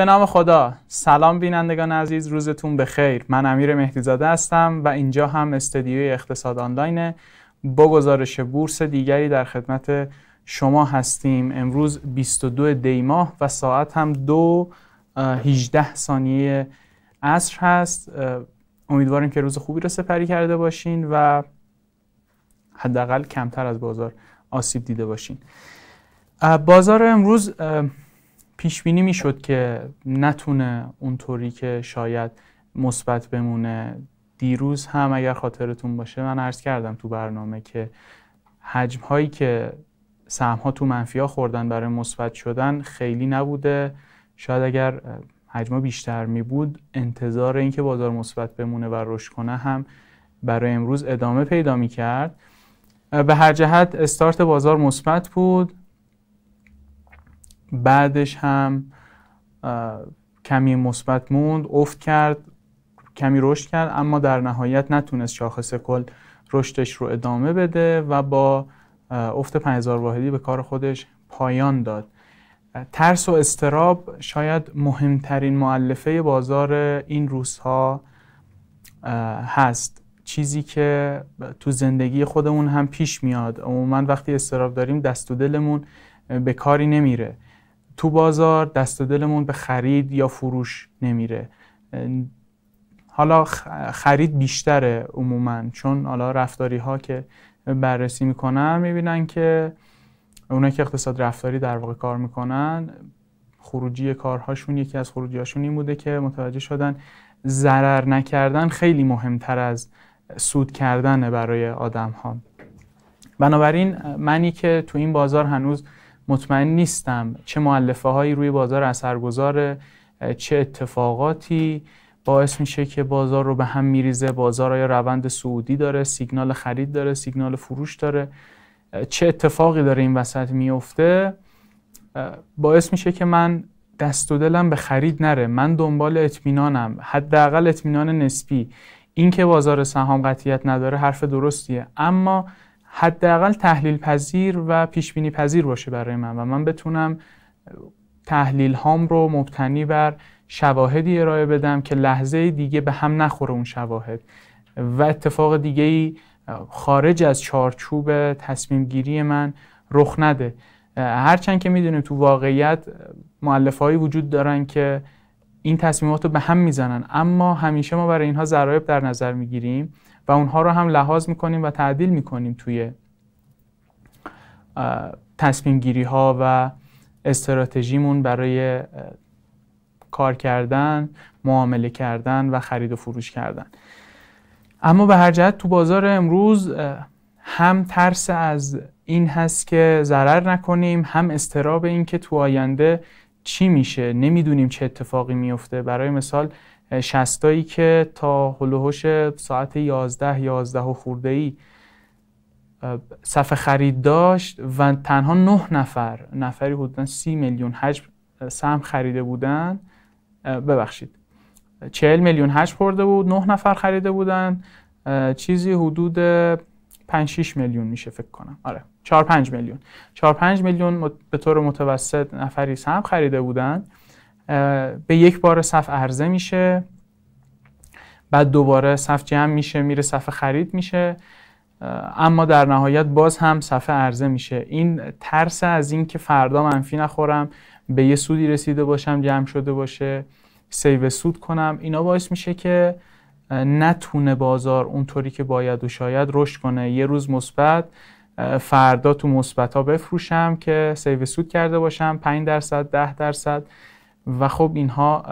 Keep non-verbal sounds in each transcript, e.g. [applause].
به نام خدا سلام بینندگان عزیز روزتون خیر من امیر مهدیزاده هستم و اینجا هم استدیوی اقتصاد آنلاین با گزارش بورس دیگری در خدمت شما هستیم امروز 22 دی ماه و ساعت هم دو 18 ثانیه عصر هست امیدواریم که روز خوبی رو سپری کرده باشین و حداقل کمتر از بازار آسیب دیده باشین بازار امروز پیش بینی میشد که نتونه اونطوری که شاید مثبت بمونه دیروز هم اگر خاطرتون باشه من عرض کردم تو برنامه که حجم هایی که سهم ها تو منفی ها خوردن برای مثبت شدن خیلی نبوده شاید اگر حجم بیشتر می بود انتظار اینکه بازار مثبت بمونه و رشد کنه هم برای امروز ادامه پیدا می کرد به هر جهت استارت بازار مثبت بود بعدش هم کمی مثبت موند افت کرد کمی رشد کرد اما در نهایت نتونست شاخص کل رشدش رو ادامه بده و با افت 5000 واحدی به کار خودش پایان داد ترس و استراب شاید مهمترین معلفه بازار این روزها هست چیزی که تو زندگی خودمون هم پیش میاد عموما وقتی استراب داریم دست و دلمون به کاری نمیره تو بازار دست و دلمون به خرید یا فروش نمیره حالا خرید بیشتره عموما چون حالا رفتاری ها که بررسی میکنن میبینن که اونایی که اقتصاد رفتاری در واقع کار میکنن خروجی کارهاشون یکی از هاشون این بوده که متوجه شدن ضرر نکردن خیلی مهمتر از سود کردن برای آدم ها بنابراین منی که تو این بازار هنوز مطمئن نیستم چه معلفه هایی روی بازار اثرگذاره چه اتفاقاتی باعث میشه که بازار رو به هم میریزه بازار آیا روند سعودی داره سیگنال خرید داره سیگنال فروش داره چه اتفاقی داره این وسط میفته باعث میشه که من دست و دلم به خرید نره من دنبال اطمینانم حداقل اطمینان نسبی اینکه بازار سهام قطعیت نداره حرف درستیه اما حداقل تحلیل پذیر و پیش بینی پذیر باشه برای من و من بتونم تحلیل هام رو مبتنی بر شواهدی ارائه بدم که لحظه دیگه به هم نخوره اون شواهد و اتفاق دیگه ای خارج از چارچوب تصمیم گیری من رخ نده هرچند که میدونیم تو واقعیت معلفهایی وجود دارن که این تصمیمات رو به هم میزنن اما همیشه ما برای اینها ضرایب در نظر میگیریم و اونها رو هم لحاظ میکنیم و تعدیل میکنیم توی تصمیم گیری ها و استراتژیمون برای کار کردن، معامله کردن و خرید و فروش کردن اما به هر جهت تو بازار امروز هم ترس از این هست که ضرر نکنیم هم استراب این که تو آینده چی میشه نمیدونیم چه اتفاقی میفته برای مثال شستایی که تا هلوهوش ساعت 11 11 و خورده ای صف خرید داشت و تنها 9 نفر نفری حدودا 30 میلیون حجم سهم خریده بودن ببخشید 40 میلیون حجم خورده بود 9 نفر خریده بودن چیزی حدود 5 6 میلیون میشه فکر کنم آره 4 5 میلیون 4 5 میلیون به طور متوسط نفری سهم خریده بودن به یک بار صف عرضه میشه بعد دوباره صف جمع میشه میره صف خرید میشه اما در نهایت باز هم صفحه عرضه میشه این ترس از اینکه فردا منفی نخورم به یه سودی رسیده باشم جمع شده باشه سیو سود کنم اینا باعث میشه که نتونه بازار اونطوری که باید و شاید رشد کنه یه روز مثبت فردا تو مثبت ها بفروشم که سیو سود کرده باشم 5 درصد 10 درصد و خب اینها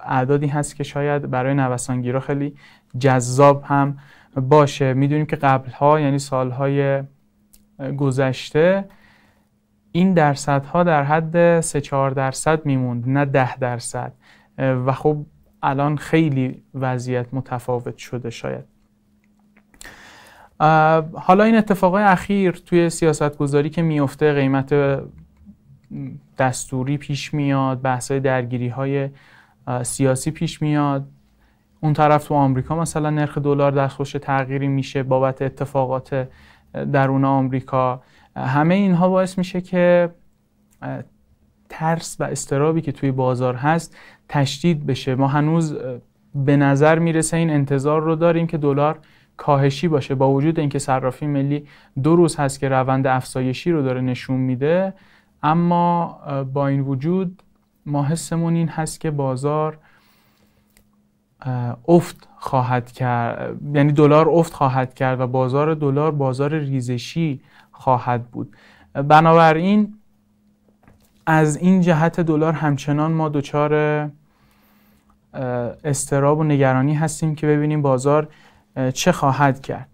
اعدادی هست که شاید برای نوسانگیرا خیلی جذاب هم باشه میدونیم که قبلها یعنی سالهای گذشته این درصدها در حد 3 4 درصد میموند نه 10 درصد و خب الان خیلی وضعیت متفاوت شده شاید حالا این اتفاقای اخیر توی سیاست گذاری که میفته قیمت دستوری پیش میاد بحث های درگیری های سیاسی پیش میاد اون طرف تو آمریکا مثلا نرخ دلار دستخوش تغییری میشه بابت اتفاقات درون آمریکا همه اینها باعث میشه که ترس و استرابی که توی بازار هست تشدید بشه ما هنوز به نظر میرسه این انتظار رو داریم که دلار کاهشی باشه با وجود اینکه صرافی ملی دو روز هست که روند افزایشی رو داره نشون میده اما با این وجود ما حسمون این هست که بازار افت خواهد کرد یعنی دلار افت خواهد کرد و بازار دلار بازار ریزشی خواهد بود بنابراین از این جهت دلار همچنان ما دچار استراب و نگرانی هستیم که ببینیم بازار چه خواهد کرد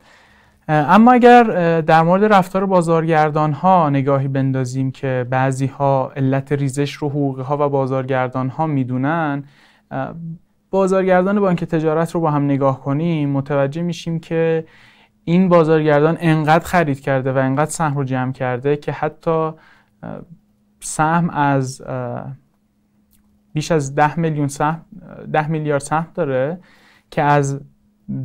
اما اگر در مورد رفتار بازارگردان ها نگاهی بندازیم که بعضی ها علت ریزش رو حقوقی ها و بازارگردان ها میدونن بازارگردان بانک تجارت رو با هم نگاه کنیم متوجه میشیم که این بازارگردان انقدر خرید کرده و انقدر سهم رو جمع کرده که حتی سهم از بیش از ده میلیون سهم 10 میلیارد سهم داره که از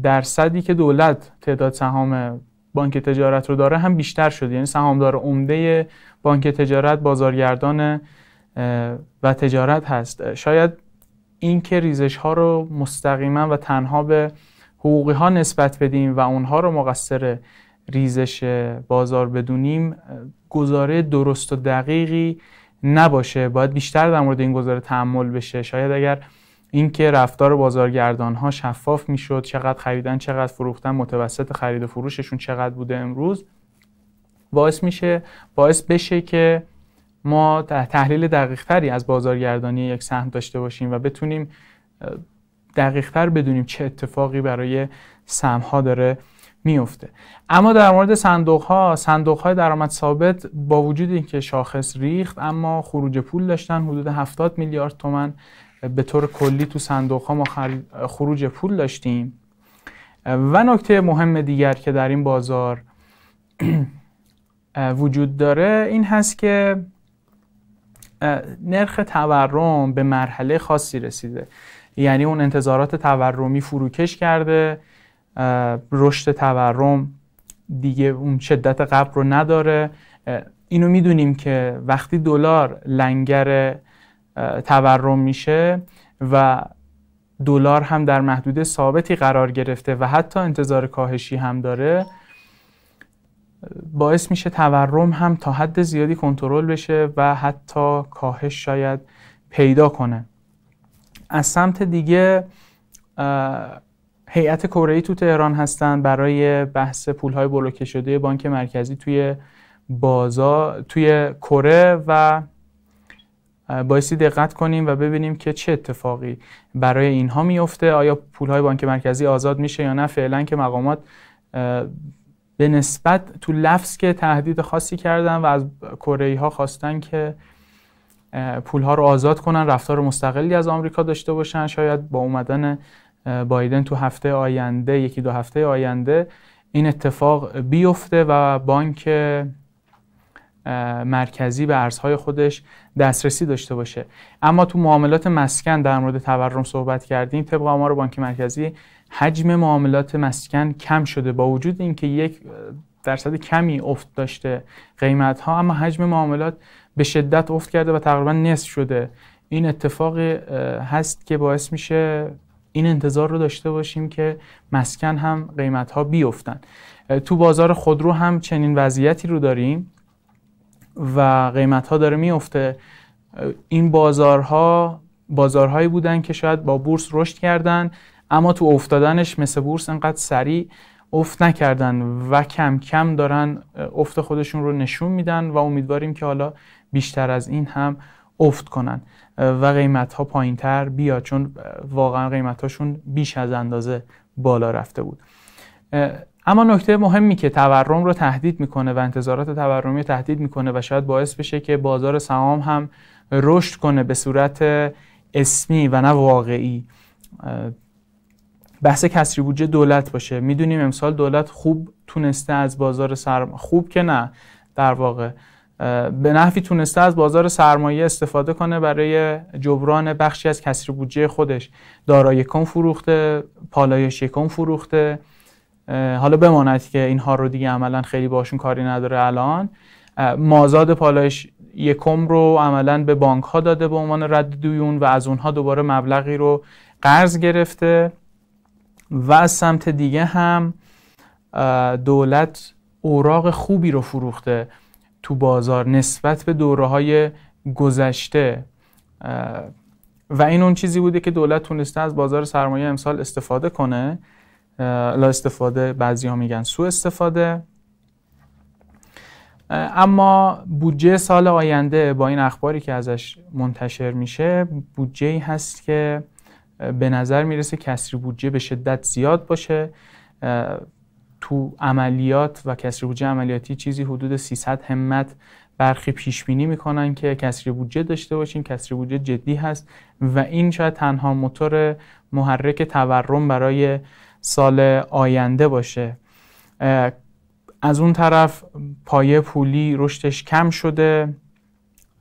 درصدی که دولت تعداد سهام بانک تجارت رو داره هم بیشتر شده یعنی سهامدار عمده بانک تجارت بازارگردان و تجارت هست شاید این که ریزش ها رو مستقیما و تنها به حقوقی ها نسبت بدیم و اونها رو مقصر ریزش بازار بدونیم گزاره درست و دقیقی نباشه باید بیشتر در مورد این گزاره تحمل بشه شاید اگر اینکه رفتار بازارگردان ها شفاف میشد چقدر خریدن چقدر فروختن متوسط خرید و فروششون چقدر بوده امروز باعث میشه باعث بشه که ما تحلیل دقیقتری از بازارگردانی یک سهم داشته باشیم و بتونیم دقیقتر بدونیم چه اتفاقی برای سهم ها داره میفته اما در مورد صندوق ها صندوق های درآمد ثابت با وجود اینکه شاخص ریخت اما خروج پول داشتن حدود 70 میلیارد تومن به طور کلی تو صندوق ها ما خروج پول داشتیم و نکته مهم دیگر که در این بازار [clears throat] وجود داره این هست که نرخ تورم به مرحله خاصی رسیده یعنی اون انتظارات تورمی فروکش کرده رشد تورم دیگه اون شدت قبل رو نداره اینو میدونیم که وقتی دلار لنگر تورم میشه و دلار هم در محدوده ثابتی قرار گرفته و حتی انتظار کاهشی هم داره باعث میشه تورم هم تا حد زیادی کنترل بشه و حتی کاهش شاید پیدا کنه از سمت دیگه هیئت کره تو تهران هستن برای بحث پولهای بلوکه شده بانک مرکزی توی بازار توی کره و بایستی دقت کنیم و ببینیم که چه اتفاقی برای اینها میفته آیا پولهای بانک مرکزی آزاد میشه یا نه فعلا که مقامات به نسبت تو لفظ که تهدید خاصی کردن و از کره ها خواستن که پولها رو آزاد کنن رفتار مستقلی از آمریکا داشته باشن شاید با اومدن بایدن تو هفته آینده یکی دو هفته آینده این اتفاق بیفته و بانک مرکزی به ارزهای خودش دسترسی داشته باشه اما تو معاملات مسکن در مورد تورم صحبت کردیم طبق آمار بانک مرکزی حجم معاملات مسکن کم شده با وجود اینکه یک درصد کمی افت داشته قیمت ها اما حجم معاملات به شدت افت کرده و تقریبا نصف شده این اتفاق هست که باعث میشه این انتظار رو داشته باشیم که مسکن هم قیمت ها بیفتن تو بازار خودرو هم چنین وضعیتی رو داریم و قیمت ها داره میفته این بازارها بازارهایی بودن که شاید با بورس رشد کردن اما تو افتادنش مثل بورس انقدر سریع افت نکردن و کم کم دارن افت خودشون رو نشون میدن و امیدواریم که حالا بیشتر از این هم افت کنن و قیمت ها پایین تر بیاد چون واقعا قیمت هاشون بیش از اندازه بالا رفته بود اما نکته مهمی که تورم رو تهدید میکنه و انتظارات تورمی رو تهدید میکنه و شاید باعث بشه که بازار سهام هم رشد کنه به صورت اسمی و نه واقعی بحث کسری بودجه دولت باشه میدونیم امسال دولت خوب تونسته از بازار سرمایه خوب که نه در واقع به نحوی تونسته از بازار سرمایه استفاده کنه برای جبران بخشی از کسری بودجه خودش دارای کم فروخته پالایش کم فروخته حالا بماند که اینها رو دیگه عملا خیلی باشون کاری نداره الان مازاد پالایش یکم رو عملا به بانک ها داده به عنوان رد دویون و از اونها دوباره مبلغی رو قرض گرفته و از سمت دیگه هم دولت اوراق خوبی رو فروخته تو بازار نسبت به دوره های گذشته و این اون چیزی بوده که دولت تونسته از بازار سرمایه امسال استفاده کنه لا استفاده بعضی ها میگن سو استفاده اما بودجه سال آینده با این اخباری که ازش منتشر میشه بودجه ای هست که به نظر میرسه کسری بودجه به شدت زیاد باشه تو عملیات و کسری بودجه عملیاتی چیزی حدود 300 همت برخی پیش بینی میکنن که کسری بودجه داشته باشیم کسری بودجه جدی هست و این شاید تنها موتور محرک تورم برای سال آینده باشه از اون طرف پایه پولی رشدش کم شده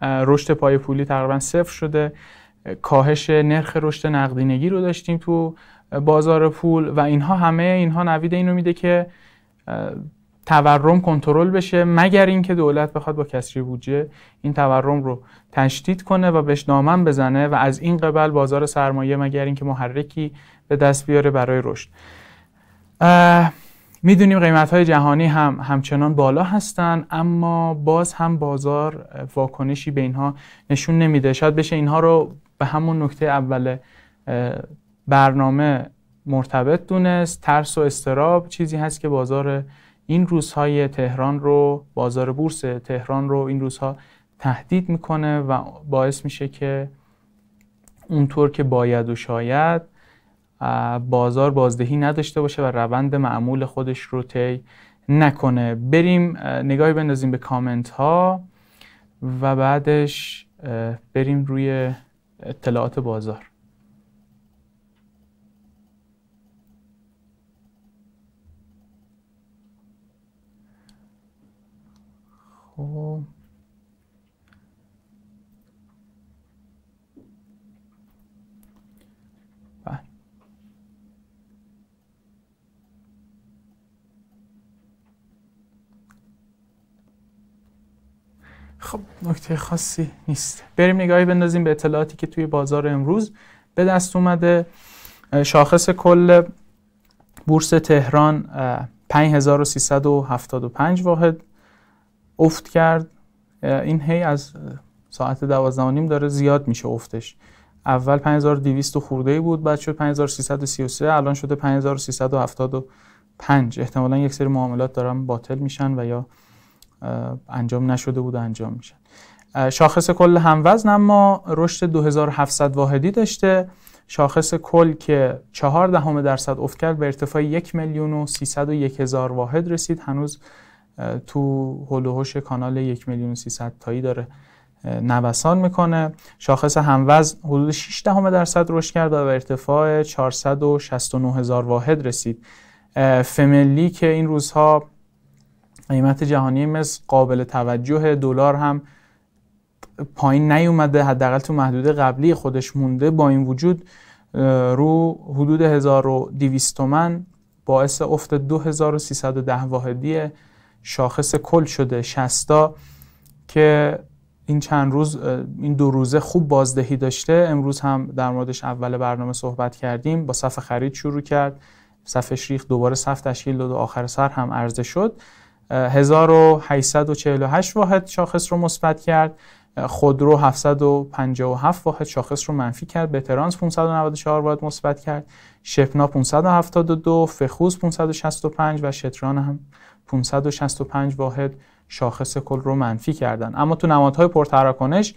رشد پایه پولی تقریبا صفر شده کاهش نرخ رشد نقدینگی رو داشتیم تو بازار پول و اینها همه اینها نوید اینو میده که تورم کنترل بشه مگر اینکه دولت بخواد با کسری بودجه این تورم رو تشدید کنه و بهش دامن بزنه و از این قبل بازار سرمایه مگر اینکه محرکی به دست بیاره برای رشد میدونیم قیمت های جهانی هم همچنان بالا هستن اما باز هم بازار واکنشی به اینها نشون نمیده شاید بشه اینها رو به همون نکته اول برنامه مرتبط دونست ترس و استراب چیزی هست که بازار این روزهای تهران رو بازار بورس تهران رو این روزها تهدید میکنه و باعث میشه که اونطور که باید و شاید بازار بازدهی نداشته باشه و روند معمول خودش رو طی نکنه بریم نگاهی بندازیم به کامنت ها و بعدش بریم روی اطلاعات بازار خب خب نکته خاصی نیست بریم نگاهی بندازیم به اطلاعاتی که توی بازار امروز به دست اومده شاخص کل بورس تهران 5375 واحد افت کرد این هی از ساعت دوازدانیم داره زیاد میشه افتش اول 5200 خورده بود بعد شد 5333 الان شده 5375 احتمالا یک سری معاملات دارن باطل میشن و یا انجام نشده بود و انجام میشه شاخص کل هموزن اما رشد 2700 واحدی داشته شاخص کل که 4 دهم درصد افت کرد به ارتفاع 1 میلیون و 301 هزار واحد رسید هنوز تو هلوهوش کانال 1 میلیون و 300 تایی داره نوسان میکنه شاخص هموزن حدود 6 دهم درصد رشد کرد و به ارتفاع 469 هزار واحد رسید فملی که این روزها قیمت جهانی مس قابل توجه دلار هم پایین نیومده حداقل تو محدود قبلی خودش مونده با این وجود رو حدود 1200 تومن باعث افت 2310 واحدی شاخص کل شده 60 که این چند روز این دو روزه خوب بازدهی داشته امروز هم در موردش اول برنامه صحبت کردیم با صف خرید شروع کرد صفش ریخ دوباره صف تشکیل داد و آخر سر هم عرضه شد 1848 واحد شاخص رو مثبت کرد خودرو 757 واحد شاخص رو منفی کرد بترانس 594 واحد مثبت کرد شپنا 572 فخوز 565 و شتران هم 565 واحد شاخص کل رو منفی کردن اما تو نمادهای پرتراکنش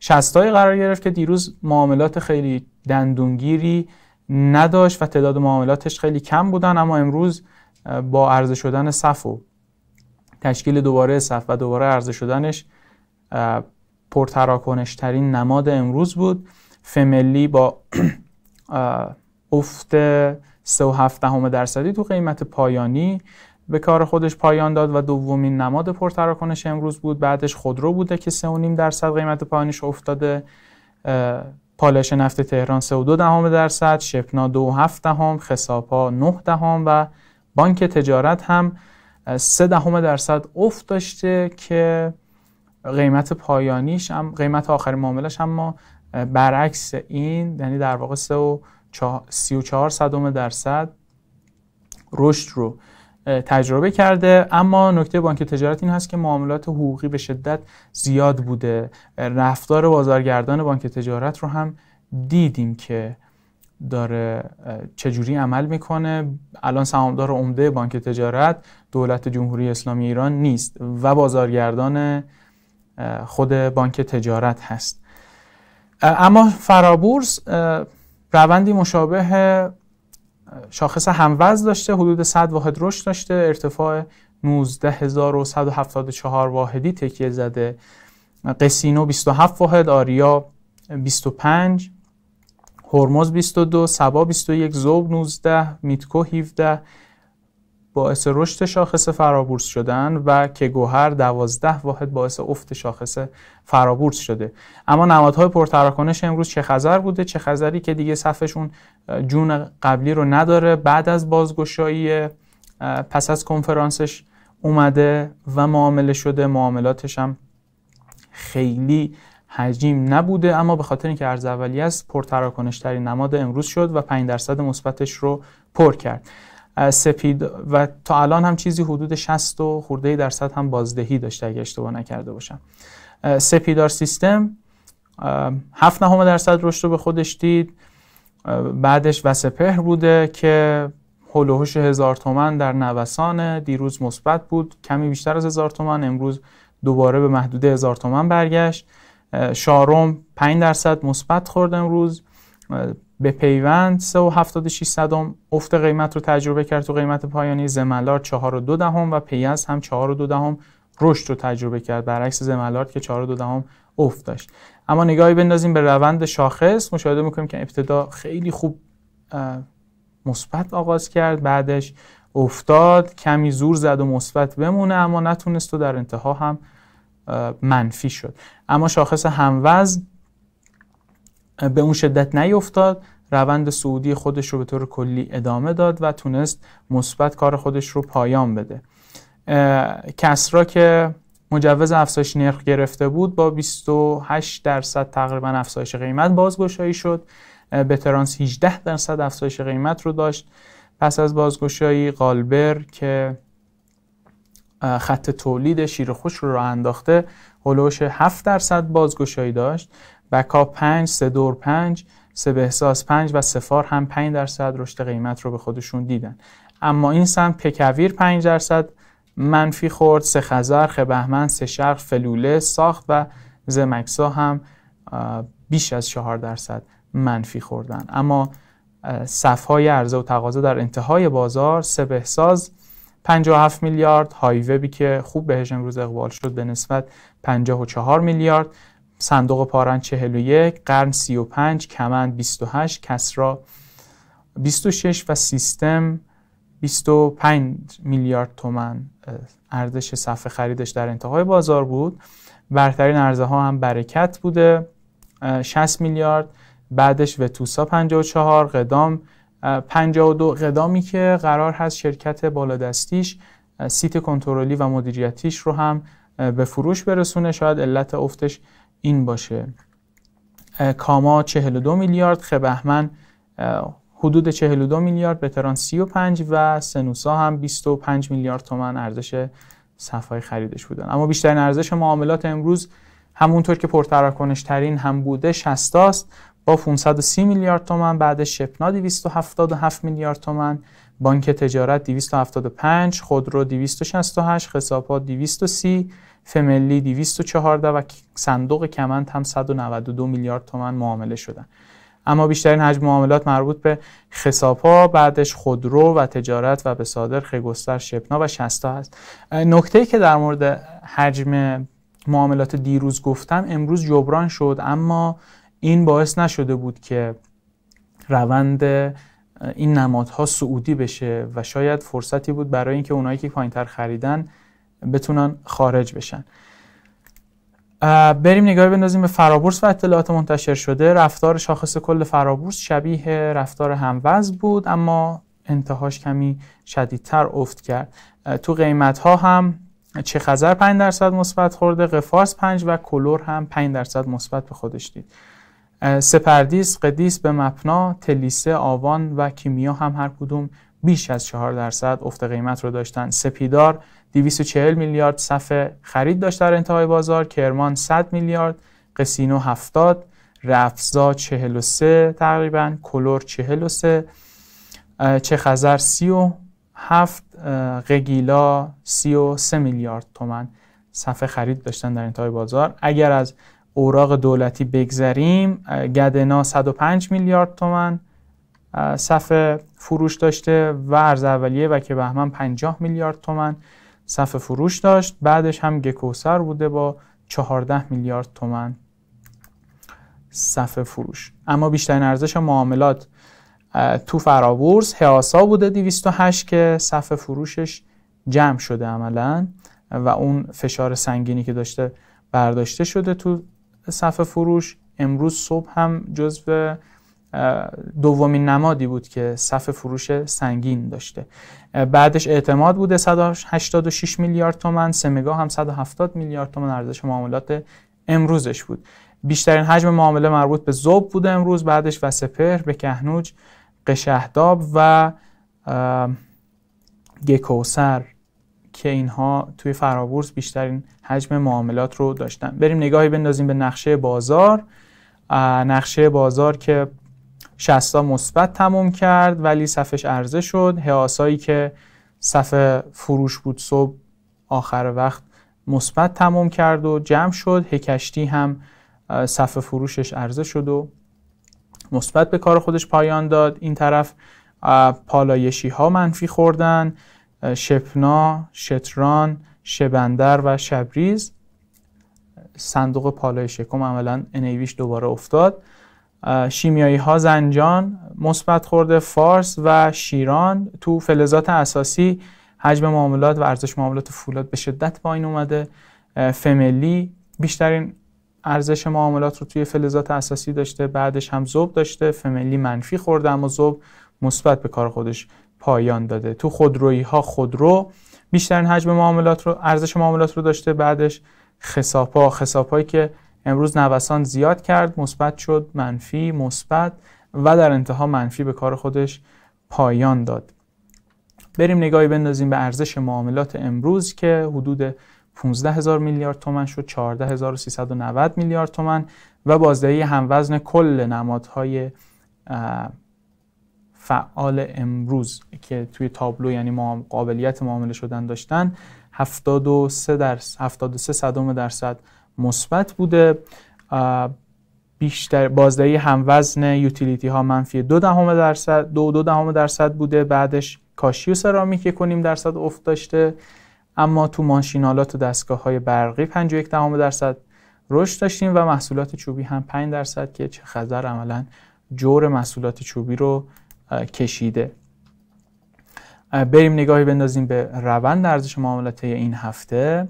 شستایی قرار گرفت که دیروز معاملات خیلی دندونگیری نداشت و تعداد معاملاتش خیلی کم بودن اما امروز با عرضه شدن صف تشکیل دوباره صف و دوباره عرضه شدنش پرتراکنش ترین نماد امروز بود فملی با افت 3.7 درصدی تو قیمت پایانی به کار خودش پایان داد و دومین نماد پرتراکنش امروز بود بعدش خودرو بوده که 3.5 درصد قیمت پایانیش افتاده پالش نفت تهران 3.2 دهم درصد شپنا 2.7 دهم خساپا 9 دهم و بانک تجارت هم سه دهم درصد افت داشته که قیمت پایانیش هم قیمت آخر معاملش اما برعکس این یعنی در واقع سه و 34 صدم درصد رشد رو تجربه کرده اما نکته بانک تجارت این هست که معاملات حقوقی به شدت زیاد بوده رفتار بازارگردان بانک تجارت رو هم دیدیم که داره چجوری عمل میکنه الان سهامدار عمده بانک تجارت دولت جمهوری اسلامی ایران نیست و بازارگردان خود بانک تجارت هست اما فرابورس روندی مشابه شاخص هموز داشته حدود 100 واحد رشد داشته ارتفاع 19174 واحدی تکیه زده قسینو 27 واحد آریا 25 هرمز 22 سبا 21 زوب 19 میتکو 17 باعث رشد شاخص فرابورس شدن و که گوهر 12 واحد باعث افت شاخص فرابورس شده اما نمادهای پرتراکنش امروز چه خزر بوده چه خزری که دیگه صفشون جون قبلی رو نداره بعد از بازگشایی پس از کنفرانسش اومده و معامله شده معاملاتش هم خیلی حجیم نبوده اما به خاطر اینکه ارز اولیه است ترین نماد امروز شد و 5 درصد مثبتش رو پر کرد سپید و تا الان هم چیزی حدود 60 و خورده درصد هم بازدهی داشته اگه اشتباه نکرده باشم سپیدار سیستم 7 نهم درصد رشد رو به خودش دید بعدش وسپهر بوده که هلوهوش هزار تومن در نوسان دیروز مثبت بود کمی بیشتر از هزار تومن امروز دوباره به محدوده هزار تومن برگشت شاروم 5 درصد مثبت خورد امروز به پیوند 3.76 صدم افت قیمت رو تجربه کرد تو قیمت پایانی زملار 4.2 و 2 دهم و پیاز هم 4.2 رشد رو تجربه کرد برعکس زملارد که 4.2 دهم افت داشت اما نگاهی بندازیم به روند شاخص مشاهده میکنیم که ابتدا خیلی خوب مثبت آغاز کرد بعدش افتاد کمی زور زد و مثبت بمونه اما نتونست و در انتها هم منفی شد اما شاخص هموز به اون شدت نیفتاد روند سعودی خودش رو به طور کلی ادامه داد و تونست مثبت کار خودش رو پایان بده کسرا که مجوز افزایش نرخ گرفته بود با 28 درصد تقریبا افزایش قیمت بازگشایی شد به ترانس 18 درصد افزایش قیمت رو داشت پس از بازگشایی قالبر که خط تولید شیر خوش رو راه انداخته هلوش 7 درصد بازگشایی داشت بکا 5 سه دور 5 سه بهساز 5 و سفار هم 5 درصد رشد قیمت رو به خودشون دیدن اما این سمت پکویر 5 درصد منفی خورد سه خزر خ بهمن سه شرق فلوله ساخت و زمکسا هم بیش از 4 درصد منفی خوردن اما صفهای عرضه و تقاضا در انتهای بازار سه بهساز 57 میلیارد هایوبی که خوب بهش امروز اقبال شد به نسبت 54 میلیارد صندوق پارن 41 قرن 35 کمند 28 کسرا 26 و سیستم 25 میلیارد تومن ارزش صفحه خریدش در انتهای بازار بود برترین ارزه ها هم برکت بوده 60 میلیارد بعدش و توسا 54 قدام 52 قدامی که قرار هست شرکت بالادستیش سیت کنترلی و مدیریتیش رو هم به فروش برسونه شاید علت افتش این باشه کاما 42 میلیارد خبهمن حدود 42 میلیارد بتران 35 و سنوسا هم 25 میلیارد تومن ارزش صفحه خریدش بودن اما بیشترین ارزش معاملات امروز همونطور که پرتراکنش ترین هم بوده 60 است با 530 میلیارد تومن بعد شپنا 277 میلیارد تومن بانک تجارت 275 خودرو 268 خصابات 230 فملی 214 و صندوق کمند هم 192 میلیارد تومن معامله شدن اما بیشترین حجم معاملات مربوط به ها، بعدش خودرو و تجارت و به صادر خگستر شپنا و شستا هست نکته که در مورد حجم معاملات دیروز گفتم امروز جبران شد اما این باعث نشده بود که روند این نمادها سعودی بشه و شاید فرصتی بود برای اینکه اونایی که پایینتر خریدن بتونن خارج بشن بریم نگاهی بندازیم به فرابورس و اطلاعات منتشر شده رفتار شاخص کل فرابورس شبیه رفتار هموز بود اما انتهاش کمی شدیدتر افت کرد تو قیمت ها هم چه خزر 5 درصد مثبت خورده قفارس 5 و کلور هم 5 درصد مثبت به خودش دید سپردیس، قدیس به مپنا، تلیسه، آوان و کیمیا هم هر کدوم بیش از 4 درصد افت قیمت رو داشتن. سپیدار 240 میلیارد صفحه خرید داشت در انتهای بازار، کرمان 100 میلیارد، قسینو 70 رفزا 43 تقریبا کلور 43 چه خزر 37 قگیلا 33 میلیارد تومن صفحه خرید داشتن در انتهای بازار اگر از اوراق دولتی بگذریم گدنا 105 میلیارد تومن صف فروش داشته و ارز اولیه و که بهمن 50 میلیارد تومن صف فروش داشت بعدش هم گکوسر بوده با 14 میلیارد تومن صف فروش اما بیشترین ارزش معاملات تو فرابورس هیاسا بوده 208 که صف فروشش جمع شده عملا و اون فشار سنگینی که داشته برداشته شده تو صفحه فروش امروز صبح هم جزو دومین نمادی بود که صف فروش سنگین داشته بعدش اعتماد بوده 186 میلیارد تومن سمگا هم 170 میلیارد تومن ارزش معاملات امروزش بود بیشترین حجم معامله مربوط به زوب بوده امروز بعدش و سپر به کهنوج قشهداب و گکوسر که اینها توی فرابورس بیشترین حجم معاملات رو داشتن بریم نگاهی بندازیم به نقشه بازار نقشه بازار که 60 مثبت تموم کرد ولی صفش عرضه شد حیاسایی که صف فروش بود صبح آخر وقت مثبت تموم کرد و جمع شد هکشتی هم صف فروشش عرضه شد و مثبت به کار خودش پایان داد این طرف پالایشی ها منفی خوردن شپنا، شتران، شبندر و شبریز صندوق پالای شکم عملا انیویش دوباره افتاد شیمیایی ها زنجان مثبت خورده فارس و شیران تو فلزات اساسی حجم معاملات و ارزش معاملات فولاد به شدت پایین اومده فملی بیشترین ارزش معاملات رو توی فلزات اساسی داشته بعدش هم زوب داشته فملی منفی خورده اما زوب مثبت به کار خودش پایان داده تو خودرویی ها خودرو بیشترین حجم معاملات رو ارزش معاملات رو داشته بعدش خساپا خساپایی که امروز نوسان زیاد کرد مثبت شد منفی مثبت و در انتها منفی به کار خودش پایان داد بریم نگاهی بندازیم به ارزش معاملات امروز که حدود 15 هزار میلیارد تومن شد 14390 میلیارد تومن و بازدهی هموزن کل نمادهای فعال امروز که توی تابلو یعنی قابلیت معامله شدن داشتن 73 درصد 73 صدم درصد مثبت بوده بیشتر بازدهی هم وزن یوتیلیتی ها منفی دو دهم درصد دو دو دهم درصد بوده بعدش کاشی و سرامیک کنیم درصد افت داشته اما تو ماشینالات و دستگاه های برقی 51 دهم درصد رشد داشتیم و محصولات چوبی هم 5 درصد که چه خزر عملا جور محصولات چوبی رو کشیده بریم نگاهی بندازیم به روند ارزش معاملات این هفته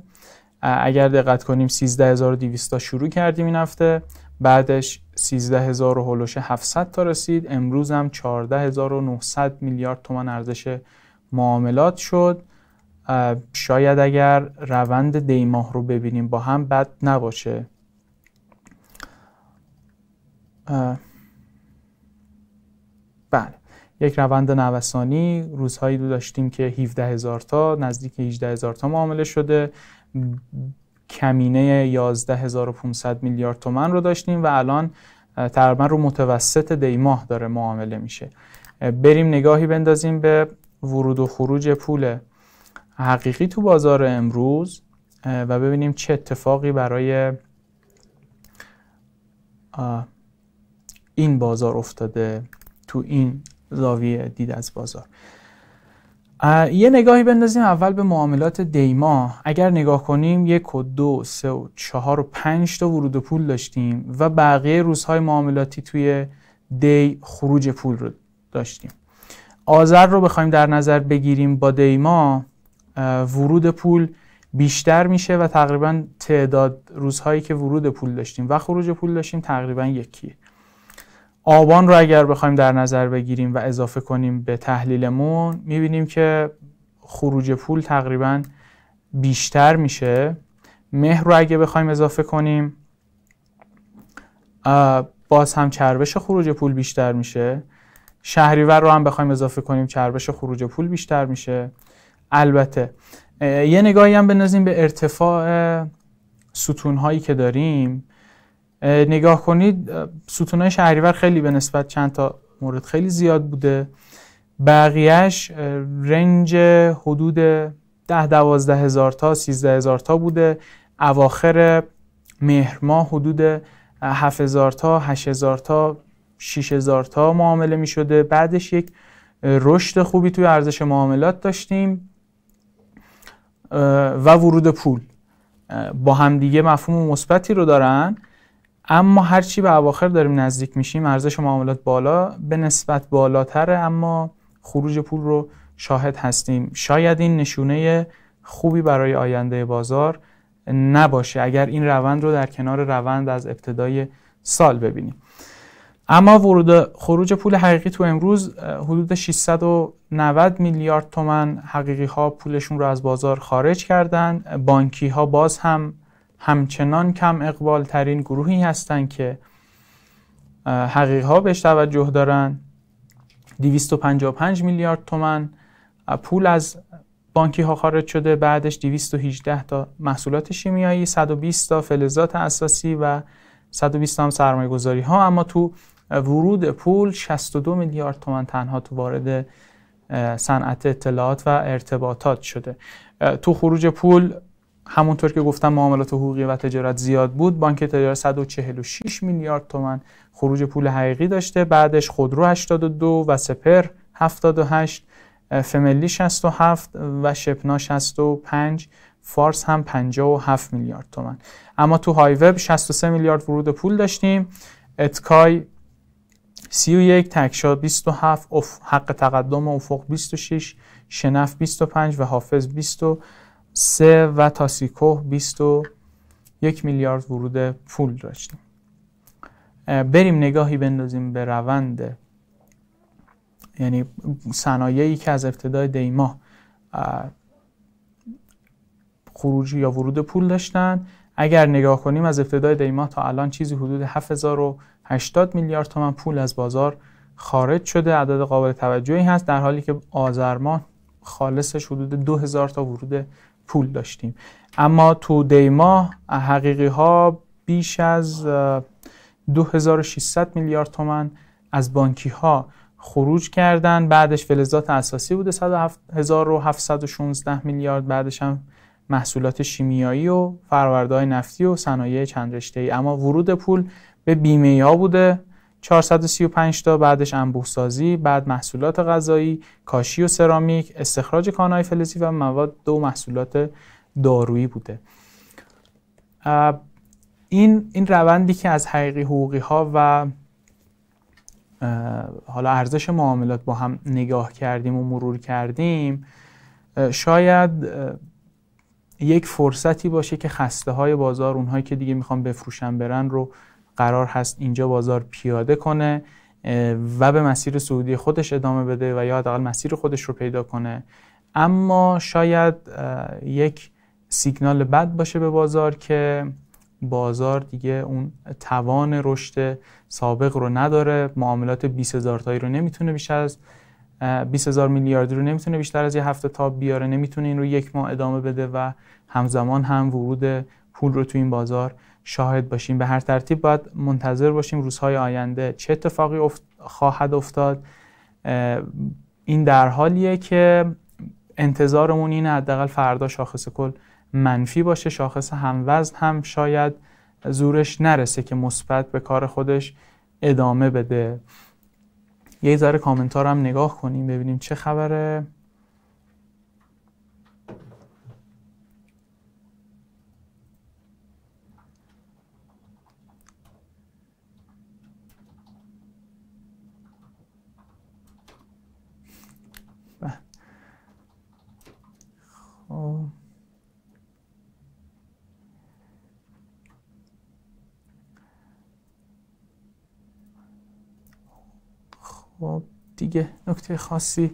اگر دقت کنیم 13200 تا شروع کردیم این هفته بعدش 13000 و هلوش 700 تا رسید امروز هم 14900 میلیارد تومان ارزش معاملات شد شاید اگر روند دی ماه رو ببینیم با هم بد نباشه یک روند نوسانی روزهایی دو داشتیم که 17 هزار تا نزدیک 18 هزار تا معامله شده کمینه 11500 میلیارد تومن رو داشتیم و الان تقریبا رو متوسط دیماه داره معامله میشه بریم نگاهی بندازیم به ورود و خروج پول حقیقی تو بازار امروز و ببینیم چه اتفاقی برای این بازار افتاده تو این زاویه دید از بازار یه نگاهی بندازیم اول به معاملات دیما اگر نگاه کنیم یک و دو سه و چهار و پنج تا ورود پول داشتیم و بقیه روزهای معاملاتی توی دی خروج پول رو داشتیم آذر رو بخوایم در نظر بگیریم با دیما ورود پول بیشتر میشه و تقریبا تعداد روزهایی که ورود پول داشتیم و خروج پول داشتیم تقریبا یکیه آبان رو اگر بخوایم در نظر بگیریم و اضافه کنیم به تحلیلمون میبینیم که خروج پول تقریبا بیشتر میشه مهر رو اگه بخوایم اضافه کنیم باز هم چربش خروج پول بیشتر میشه شهریور رو هم بخوایم اضافه کنیم چربش خروج پول بیشتر میشه البته یه نگاهی هم بندازیم به ارتفاع ستونهایی که داریم نگاه کنید ستونای شهریور خیلی به نسبت چند تا مورد خیلی زیاد بوده بقیهش رنج حدود ده دوازده هزار تا سیزده هزار تا بوده اواخر مهر حدود حدود هزار تا هزار تا هزار تا معامله می شده بعدش یک رشد خوبی توی ارزش معاملات داشتیم و ورود پول با همدیگه مفهوم مثبتی رو دارن اما هرچی به اواخر داریم نزدیک میشیم ارزش معاملات بالا به نسبت بالاتره اما خروج پول رو شاهد هستیم شاید این نشونه خوبی برای آینده بازار نباشه اگر این روند رو در کنار روند از ابتدای سال ببینیم اما ورود خروج پول حقیقی تو امروز حدود 690 میلیارد تومن حقیقی ها پولشون رو از بازار خارج کردن بانکی ها باز هم همچنان کم اقبال ترین گروهی هستند که حقیقه ها بهش توجه دارن 255 میلیارد تومن پول از بانکی ها خارج شده بعدش 218 تا محصولات شیمیایی 120 تا فلزات اساسی و 120 تا سرمایه گذاری ها اما تو ورود پول 62 میلیارد تومن تنها تو وارد صنعت اطلاعات و ارتباطات شده تو خروج پول همونطور که گفتم معاملات حقوقی و تجارت زیاد بود بانک تجارت 146 میلیارد تومن خروج پول حقیقی داشته بعدش خودرو 82 و سپر 78 فملی 67 و شپنا 65 فارس هم 57 میلیارد تومن اما تو های وب 63 میلیارد ورود پول داشتیم اتکای 31 تکشا 27 حق تقدم افق 26 شنف 25 و حافظ 20 سه و تا سیکوه 21 میلیارد ورود پول داشتیم بریم نگاهی بندازیم به روند یعنی صنایعی که از ابتدای دیما خروجی یا ورود پول داشتن اگر نگاه کنیم از ابتدای دیما تا الان چیزی حدود 7080 میلیارد تومن پول از بازار خارج شده عدد قابل توجهی هست در حالی که آذر ماه خالصش حدود 2000 تا ورود پول داشتیم اما تو دیما حقیقی ها بیش از 2600 میلیارد تومن از بانکی ها خروج کردن بعدش فلزات اساسی بوده 1716 میلیارد بعدش هم محصولات شیمیایی و فرآورده‌های نفتی و صنایع چند ای اما ورود پول به بیمه ها بوده 435 تا بعدش انبوه بعد محصولات غذایی کاشی و سرامیک استخراج کانای فلزی و مواد دو محصولات دارویی بوده این این روندی که از حقیقی حقوقی ها و حالا ارزش معاملات با هم نگاه کردیم و مرور کردیم شاید یک فرصتی باشه که خسته های بازار اونهایی که دیگه میخوان بفروشن برن رو قرار هست اینجا بازار پیاده کنه و به مسیر سعودی خودش ادامه بده و یا حداقل مسیر خودش رو پیدا کنه اما شاید یک سیگنال بد باشه به بازار که بازار دیگه اون توان رشد سابق رو نداره معاملات 20 هزار تایی رو نمیتونه بیشتر از 20 هزار میلیاردی رو نمیتونه بیشتر از یه هفته تا بیاره نمیتونه این رو یک ماه ادامه بده و همزمان هم ورود پول رو تو این بازار شاهد باشیم به هر ترتیب باید منتظر باشیم روزهای آینده چه اتفاقی خواهد افتاد این در حالیه که انتظارمون اینه حداقل فردا شاخص کل منفی باشه شاخص وزن هم شاید زورش نرسه که مثبت به کار خودش ادامه بده یه ذره کامنتار هم نگاه کنیم ببینیم چه خبره و خب، دیگه نکته خاصی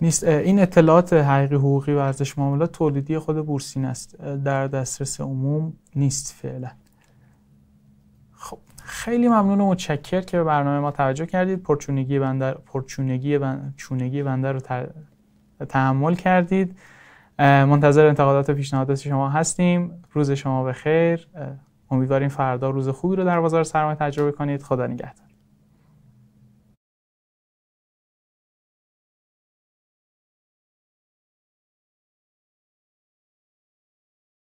نیست این اطلاعات حقیقی حقوقی و ارزش معاملات تولیدی خود بورسین است در دسترس عموم نیست فعلا خب خیلی ممنون و متشکر که به برنامه ما توجه کردید پرچونگی بندر پرچونگی بندر, چونگی بندر رو تحمل کردید منتظر انتقادات و پیشنهادات شما هستیم روز شما بخیر امیدواریم فردا روز خوبی رو در بازار سرمایه تجربه کنید خدا نگهدار